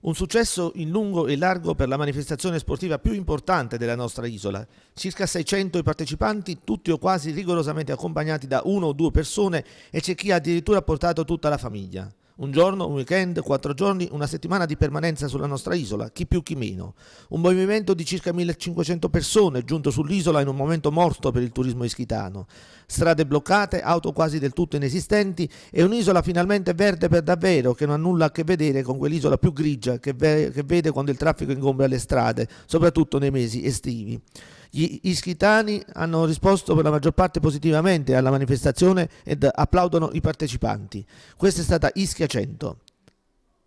Un successo in lungo e largo per la manifestazione sportiva più importante della nostra isola. Circa 600 i partecipanti, tutti o quasi rigorosamente accompagnati da una o due persone e c'è chi ha addirittura portato tutta la famiglia. Un giorno, un weekend, quattro giorni, una settimana di permanenza sulla nostra isola, chi più chi meno. Un movimento di circa 1500 persone giunto sull'isola in un momento morto per il turismo ischitano. Strade bloccate, auto quasi del tutto inesistenti e un'isola finalmente verde per davvero che non ha nulla a che vedere con quell'isola più grigia che, ve che vede quando il traffico ingombra le strade, soprattutto nei mesi estivi. Gli ischitani hanno risposto per la maggior parte positivamente alla manifestazione ed applaudono i partecipanti. Questa è stata Ischia 100.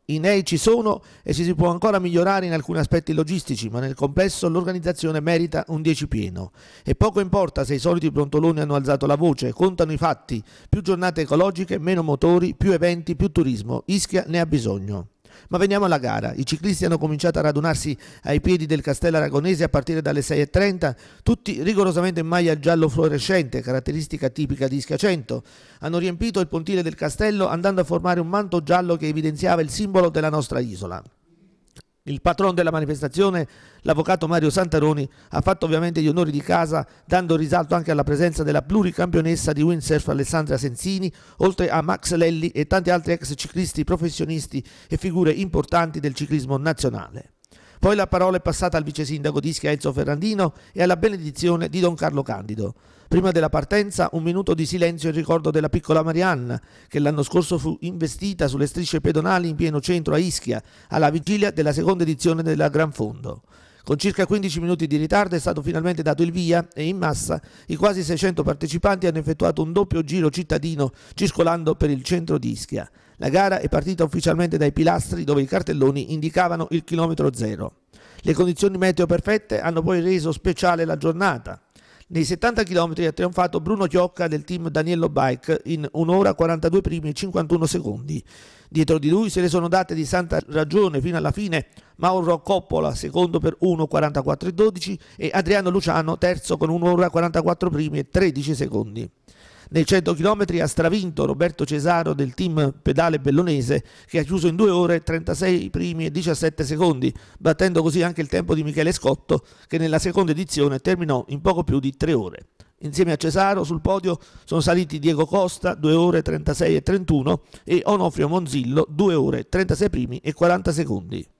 I nei ci sono e si può ancora migliorare in alcuni aspetti logistici, ma nel complesso l'organizzazione merita un 10 pieno. E poco importa se i soliti brontoloni hanno alzato la voce, contano i fatti, più giornate ecologiche, meno motori, più eventi, più turismo. Ischia ne ha bisogno. Ma veniamo alla gara. I ciclisti hanno cominciato a radunarsi ai piedi del Castello Aragonese a partire dalle 6.30, tutti rigorosamente in maglia giallo fluorescente, caratteristica tipica di Ischia 100. Hanno riempito il pontile del castello andando a formare un manto giallo che evidenziava il simbolo della nostra isola. Il patron della manifestazione, l'avvocato Mario Santaroni, ha fatto ovviamente gli onori di casa, dando risalto anche alla presenza della pluricampionessa di windsurf Alessandra Sensini, oltre a Max Lelli e tanti altri ex ciclisti professionisti e figure importanti del ciclismo nazionale. Poi la parola è passata al vice sindaco di Ischia Enzo Ferrandino e alla benedizione di Don Carlo Candido. Prima della partenza un minuto di silenzio in ricordo della piccola Marianna che l'anno scorso fu investita sulle strisce pedonali in pieno centro a Ischia alla vigilia della seconda edizione della Gran Fondo. Con circa 15 minuti di ritardo è stato finalmente dato il via e in massa i quasi 600 partecipanti hanno effettuato un doppio giro cittadino circolando per il centro di Ischia. La gara è partita ufficialmente dai pilastri dove i cartelloni indicavano il chilometro zero. Le condizioni meteo perfette hanno poi reso speciale la giornata. Nei 70 km ha trionfato Bruno Chiocca del team Daniello Bike in 1 ora 42 primi e 51 secondi. Dietro di lui se le sono date di santa ragione fino alla fine Mauro Coppola secondo per 1.44 e 12 e Adriano Luciano terzo con 1 ora 44 primi e 13 secondi. Nei 100 km ha stravinto Roberto Cesaro del team pedale bellonese che ha chiuso in 2 ore 36 primi e 17 secondi, battendo così anche il tempo di Michele Scotto che nella seconda edizione terminò in poco più di 3 ore. Insieme a Cesaro sul podio sono saliti Diego Costa 2 ore 36 e 31 e Onofrio Monzillo 2 ore 36 primi e 40 secondi.